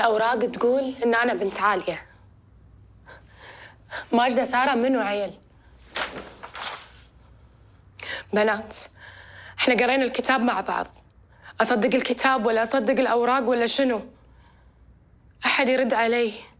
الأوراق تقول إن أنا بنت عالية ماجدة سارة منو عيل بنات احنا قرينا الكتاب مع بعض أصدق الكتاب ولا أصدق الأوراق ولا شنو أحد يرد علي